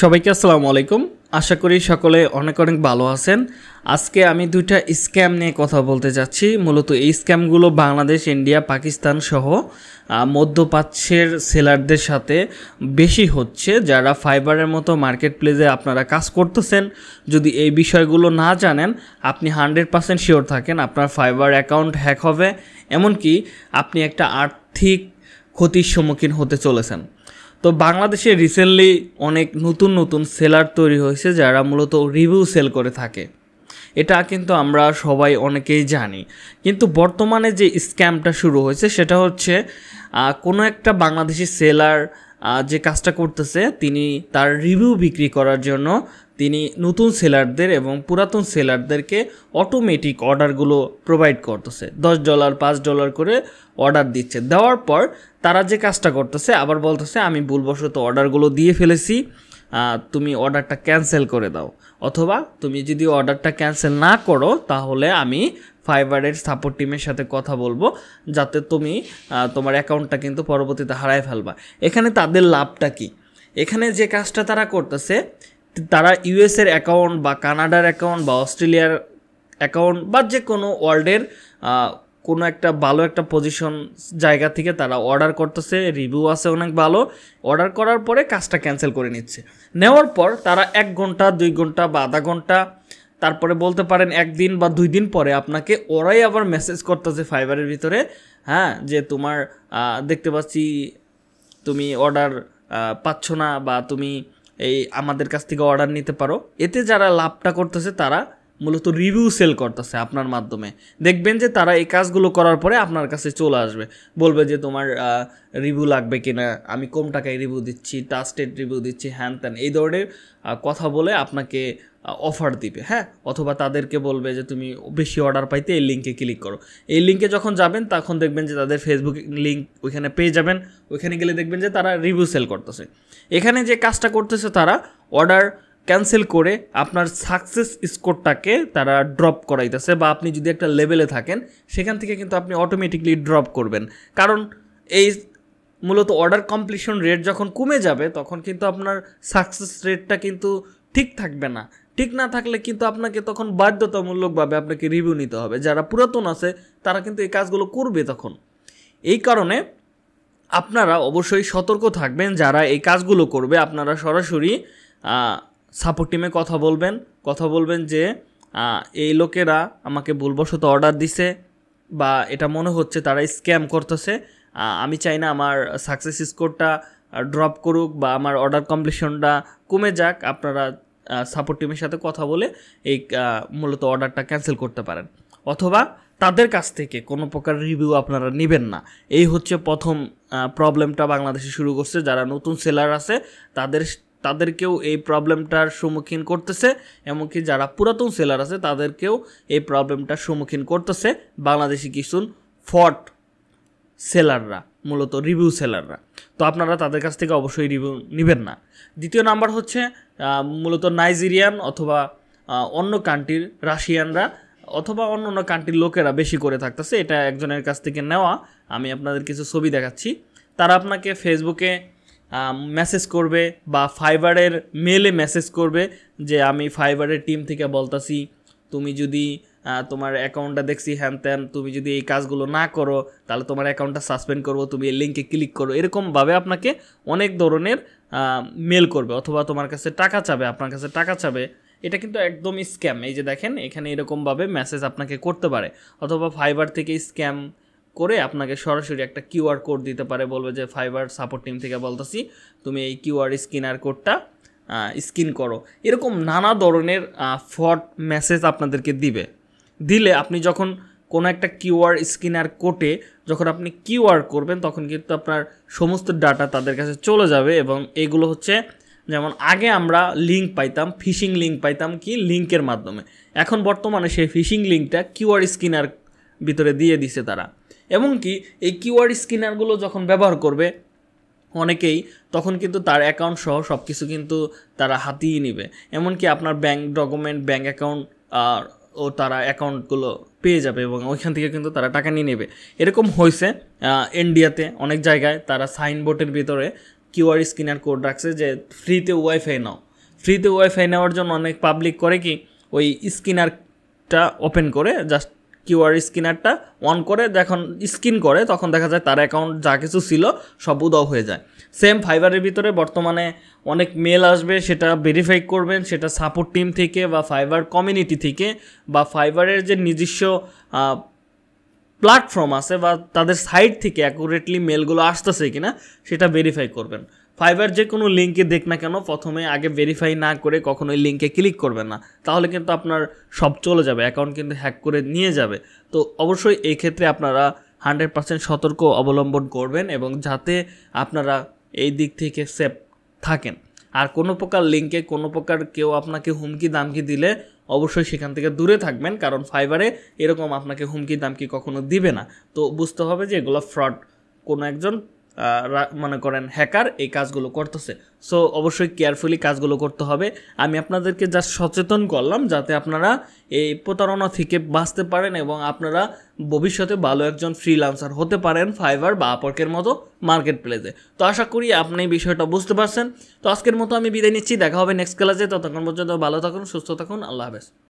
সবাইকে আসসালামু আলাইকুম আশা করি সকলে অনেক অনেক ভালো আছেন আজকে আমি দুইটা স্ক্যাম নিয়ে কথা বলতে যাচ্ছি মূলত এই স্ক্যামগুলো বাংলাদেশ ইন্ডিয়া পাকিস্তান সহ মধ্যপ্রাচ্যের সেলারদের সাথে বেশি হচ্ছে যারা ফাইবারের মতো মার্কেট প্লেসে আপনারা কাজ করতেছেন যদি এই বিষয়গুলো না জানেন আপনি হান্ড্রেড পার্সেন্ট শিওর থাকেন আপনার ফাইবার অ্যাকাউন্ট হ্যাক হবে এমনকি আপনি একটা আর্থিক ক্ষতির সম্মুখীন হতে চলেছেন তো বাংলাদেশে রিসেন্টলি অনেক নতুন নতুন সেলার তৈরি হয়েছে যারা মূলত রিভিউ সেল করে থাকে এটা কিন্তু আমরা সবাই অনেকেই জানি কিন্তু বর্তমানে যে স্ক্যামটা শুরু হয়েছে সেটা হচ্ছে কোনো একটা বাংলাদেশি সেলার যে কাজটা করতেছে তিনি তার রিভিউ বিক্রি করার জন্য তিনি নতুন সেলারদের এবং পুরাতন সেলারদেরকে অটোমেটিক অর্ডারগুলো প্রোভাইড করতেছে দশ ডলার পাঁচ ডলার করে অর্ডার দিচ্ছে দেওয়ার পর তারা যে কাজটা করতেছে আবার বলতেছে আমি ভুলবশত অর্ডারগুলো দিয়ে ফেলেছি তুমি অর্ডারটা ক্যান্সেল করে দাও অথবা তুমি যদি অর্ডারটা ক্যান্সেল না করো তাহলে আমি ফাইবারের সাপোর্ট টিমের সাথে কথা বলবো যাতে তুমি তোমার অ্যাকাউন্টটা কিন্তু পরবর্তীতে হারায় ফেলবা এখানে তাদের লাভটা কী এখানে যে কাজটা তারা করতেছে তারা ইউএসের অ্যাকাউন্ট বা কানাডার অ্যাকাউন্ট বা অস্ট্রেলিয়ার অ্যাকাউন্ট বা যে কোনো ওয়ার্ল্ডের কোনো একটা ভালো একটা পজিশন জায়গা থেকে তারা অর্ডার করতেছে রিভিউ আছে অনেক ভালো অর্ডার করার পরে কাজটা ক্যান্সেল করে নিচ্ছে নেওয়ার পর তারা এক ঘন্টা দুই ঘন্টা বা আধা ঘন্টা তারপরে বলতে পারেন একদিন বা দুই দিন পরে আপনাকে ওরাই আবার মেসেজ করতেছে ফাইবারের ভিতরে হ্যাঁ যে তোমার দেখতে পাচ্ছি তুমি অর্ডার পাচ্ছ না বা তুমি এই আমাদের কাছ থেকে অর্ডার নিতে পারো এতে যারা লাভটা করতেছে তারা মূলত রিভিউ সেল করতেছে আপনার মাধ্যমে দেখবেন যে তারা এই কাজগুলো করার পরে আপনার কাছে চলে আসবে বলবে যে তোমার রিভিউ লাগবে কিনা আমি কম টাকায় রিভিউ দিচ্ছি টাস্টেড রিভিউ দিচ্ছি হ্যান ত্যান এই ধরনের কথা বলে আপনাকে অফার দিবে হ্যাঁ অথবা তাদেরকে বলবে যে তুমি বেশি অর্ডার পাইতে এই লিঙ্কে ক্লিক করো এই লিঙ্কে যখন যাবেন তখন দেখবেন যে তাদের ফেসবুক লিঙ্ক ওইখানে পেয়ে যাবেন ওইখানে গেলে দেখবেন যে তারা রিভিউ সেল করতেছে এখানে যে কাজটা করতেছে তারা অর্ডার ক্যান্সেল করে আপনার সাকসেস স্কোরটাকে তারা ড্রপ করাইতেছে বা আপনি যদি একটা লেভেলে থাকেন সেখান থেকে কিন্তু আপনি অটোমেটিকলি ড্রপ করবেন কারণ এই মূলত অর্ডার কমপ্লিশন রেট যখন কমে যাবে তখন কিন্তু আপনার সাকসেস রেটটা কিন্তু ঠিক থাকবে না ঠিক না থাকলে কিন্তু আপনাকে তখন বাধ্যতামূলকভাবে আপনাকে রিভিউ নিতে হবে যারা পুরাতন আছে তারা কিন্তু এই কাজগুলো করবে তখন এই কারণে আপনারা অবশ্যই সতর্ক থাকবেন যারা এই কাজগুলো করবে আপনারা সরাসরি সাপোর্ট টিমে কথা বলবেন কথা বলবেন যে এই লোকেরা আমাকে ভুলবশত অর্ডার দিছে বা এটা মনে হচ্ছে তারা স্ক্যাম করতেছে আমি চাই না আমার সাকসেস স্কোরটা ড্রপ করুক বা আমার অর্ডার কমপ্লিশনটা কমে যাক আপনারা সাপোর্ট টিমের সাথে কথা বলে এই মূলত অর্ডারটা ক্যান্সেল করতে পারেন অথবা তাদের কাছ থেকে কোনো প্রকার রিভিউ আপনারা নেবেন না এই হচ্ছে প্রথম প্রবলেমটা বাংলাদেশে শুরু করছে যারা নতুন সেলার আছে তাদের তাদেরকেও এই প্রবলেমটার সম্মুখীন করতেছে এমনকি যারা পুরাতন সেলার আছে তাদেরকেও এই প্রবলেমটার সম্মুখীন করতেছে বাংলাদেশি কিছু ফট সেলাররা মূলত রিভিউ সেলাররা তো আপনারা তাদের কাছ থেকে অবশ্যই রিভিউ নেবেন না দ্বিতীয় নাম্বার হচ্ছে মূলত নাইজেরিয়ান অথবা অন্য কান্ট্রির রাশিয়ানরা অথবা অন্য অন্য কান্ট্রির লোকেরা বেশি করে থাকতেছে এটা একজনের কাছ থেকে নেওয়া আমি আপনাদের কিছু ছবি দেখাচ্ছি তারা আপনাকে ফেসবুকে মেসেজ করবে বা ফাইবারের মেলে মেসেজ করবে যে আমি ফাইবারের টিম থেকে বলতাছি তুমি যদি তোমার অ্যাকাউন্টটা দেখছি হ্যান ত্যান তুমি যদি এই কাজগুলো না করো তাহলে তোমার অ্যাকাউন্টটা সাসপেন্ড করবো তুমি এই লিঙ্কে ক্লিক করো এরকমভাবে আপনাকে অনেক ধরনের মেল করবে অথবা তোমার কাছে টাকা চাবে আপনার কাছে টাকা চাবে এটা কিন্তু একদম স্ক্যাম এই যে দেখেন এখানে এরকমভাবে মেসেজ আপনাকে করতে পারে অথবা ফাইবার থেকে স্ক্যাম করে আপনাকে সরাসরি একটা কিউআর কোড দিতে পারে বলবে যে ফাইবার সাপোর্ট টিম থেকে বলতেছি তুমি এই কিউআর স্ক্যানার কোডটা স্ক্যান করো এরকম নানা ধরনের ফ্রড মেসেজ আপনাদেরকে দিবে দিলে আপনি যখন কোনো একটা কিউআর স্ক্যানার কোডে যখন আপনি কিউআর করবেন তখন কিন্তু আপনার সমস্ত ডাটা তাদের কাছে চলে যাবে এবং এগুলো হচ্ছে যেমন আগে আমরা লিঙ্ক পাইতাম ফিশিং লিঙ্ক পাইতাম কি লিঙ্কের মাধ্যমে এখন বর্তমানে সেই ফিশিং লিঙ্কটা কিউআর স্ক্যানার ভিতরে দিয়ে দিছে তারা এমনকি এই কিউআর স্ক্যানারগুলো যখন ব্যবহার করবে অনেকেই তখন কিন্তু তার অ্যাকাউন্ট সহ সব কিছু কিন্তু তারা হাতিয়ে নেবে এমনকি আপনার ব্যাংক ডকুমেন্ট ব্যাঙ্ক অ্যাকাউন্ট আর ও তারা অ্যাকাউন্টগুলো পেয়ে যাবে এবং ওইখান থেকে কিন্তু তারা টাকা নিয়ে নেবে এরকম হয়েছে ইন্ডিয়াতে অনেক জায়গায় তারা সাইনবোর্ডের ভিতরে কিউআর স্ক্যানার কোড রাখছে যে ফ্রিতে ওয়াইফাই নাও ফ্রিতে ওয়াইফাই নেওয়ার জন্য অনেক পাবলিক করে কি ওই স্ক্যানারটা ওপেন করে জাস্ট কিউআর স্ক্যানারটা অন করে যখন স্ক্যান করে তখন দেখা যায় তার অ্যাকাউন্ট যা কিছু ছিল সব উদাও হয়ে যায় সেম ফাইবারের ভিতরে বর্তমানে অনেক মেল আসবে সেটা ভেরিফাই করবেন সেটা সাপোর্ট টিম থেকে বা ফাইবার কমিউনিটি থেকে বা ফাইবারের যে নিজস্ব প্ল্যাটফর্ম আছে বা তাদের সাইট থেকে অ্যাকুরেটলি মেলগুলো আসতেছে কিনা সেটা ভেরিফাই করবেন ফাইবার যে কোনো লিঙ্কে দেখ না কেন প্রথমে আগে ভেরিফাই না করে কখনোই লিঙ্কে ক্লিক করবেন না তাহলে কিন্তু আপনার সব চলে যাবে অ্যাকাউন্ট কিন্তু হ্যাক করে নিয়ে যাবে তো অবশ্যই এই ক্ষেত্রে আপনারা হান্ড্রেড পার্সেন্ট সতর্ক অবলম্বন করবেন এবং যাতে আপনারা এই দিক থেকে সেফ থাকেন আর কোনো প্রকার লিঙ্কে কোনো প্রকার কেউ আপনাকে হুমকি দামকি দিলে অবশ্যই সেখান থেকে দূরে থাকবেন কারণ ফাইবারে এরকম আপনাকে হুমকি দামকি কখনো দিবে না তো বুঝতে হবে যে এগুলো ফ্রড কোনো একজন মনে করেন হ্যাকার এই কাজগুলো করতেছে সো অবশ্যই কেয়ারফুলি কাজগুলো করতে হবে আমি আপনাদেরকে যা সচেতন করলাম যাতে আপনারা এই প্রতারণা থেকে বাঁচতে পারেন এবং আপনারা ভবিষ্যতে ভালো একজন ফ্রিলান্সার হতে পারেন ফাইবার বা আপর্কের মতো মার্কেট প্লেসে তো আশা করি আপনি বিষয়টা বুঝতে পারছেন তো আজকের মতো আমি বিদায় নিচ্ছি দেখা হবে নেক্সট ক্লাসে ততক্ষণ পর্যন্ত ভালো থাকুন সুস্থ থাকুন আল্লাহ হাফেজ